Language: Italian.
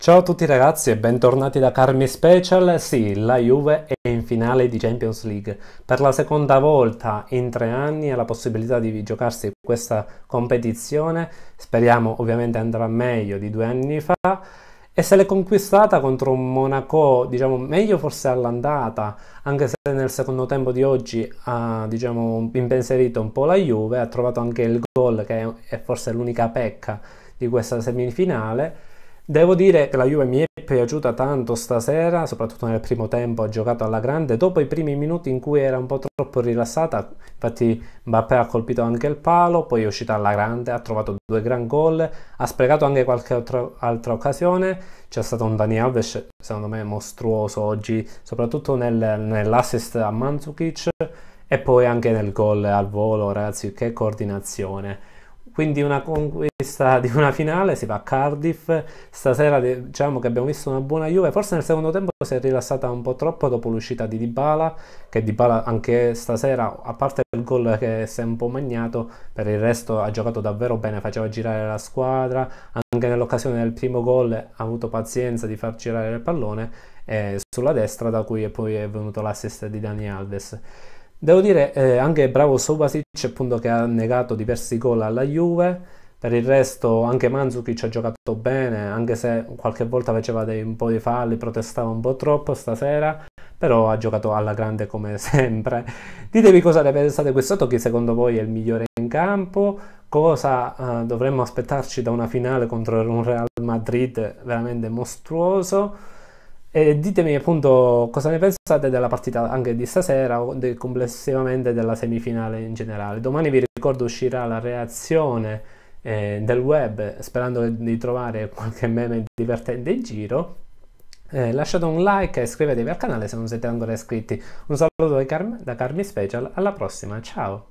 Ciao a tutti ragazzi e bentornati da Carmi Special. Sì, la Juve è in finale di Champions League. Per la seconda volta in tre anni ha la possibilità di giocarsi questa competizione. Speriamo ovviamente andrà meglio di due anni fa. E se l'è conquistata contro un Monaco, diciamo, meglio forse all'andata, anche se nel secondo tempo di oggi ha, diciamo, impensierito un po' la Juve, ha trovato anche il gol che è forse l'unica pecca di questa semifinale Devo dire che la Juve mi è piaciuta tanto stasera, soprattutto nel primo tempo ha giocato alla grande, dopo i primi minuti in cui era un po' troppo rilassata, infatti Mbappé ha colpito anche il palo, poi è uscita alla grande, ha trovato due gran gol, ha sprecato anche qualche altro, altra occasione, c'è stato un Dani Alves secondo me mostruoso oggi, soprattutto nel, nell'assist a Mandzukic e poi anche nel gol al volo, ragazzi, che coordinazione. Quindi una conquista di una finale, si va a Cardiff, stasera diciamo che abbiamo visto una buona Juve, forse nel secondo tempo si è rilassata un po' troppo dopo l'uscita di Dybala, che Dybala anche stasera, a parte il gol che si è un po' magnato, per il resto ha giocato davvero bene, faceva girare la squadra, anche nell'occasione del primo gol ha avuto pazienza di far girare il pallone eh, sulla destra da cui poi è venuto l'assist di Dani Alves. Devo dire eh, anche bravo Subasic appunto che ha negato diversi gol alla Juve, per il resto anche Manzukic ha giocato bene, anche se qualche volta faceva dei, un po' di falli, protestava un po' troppo stasera, però ha giocato alla grande come sempre. Ditemi cosa ne pensate quest'otto, chi secondo voi è il migliore in campo, cosa eh, dovremmo aspettarci da una finale contro un Real Madrid veramente mostruoso. E ditemi appunto cosa ne pensate della partita anche di stasera o del, complessivamente della semifinale in generale. Domani vi ricordo uscirà la reazione eh, del web sperando di trovare qualche meme divertente in giro. Eh, lasciate un like e iscrivetevi al canale se non siete ancora iscritti. Un saluto da, Carmi Special, alla prossima, ciao!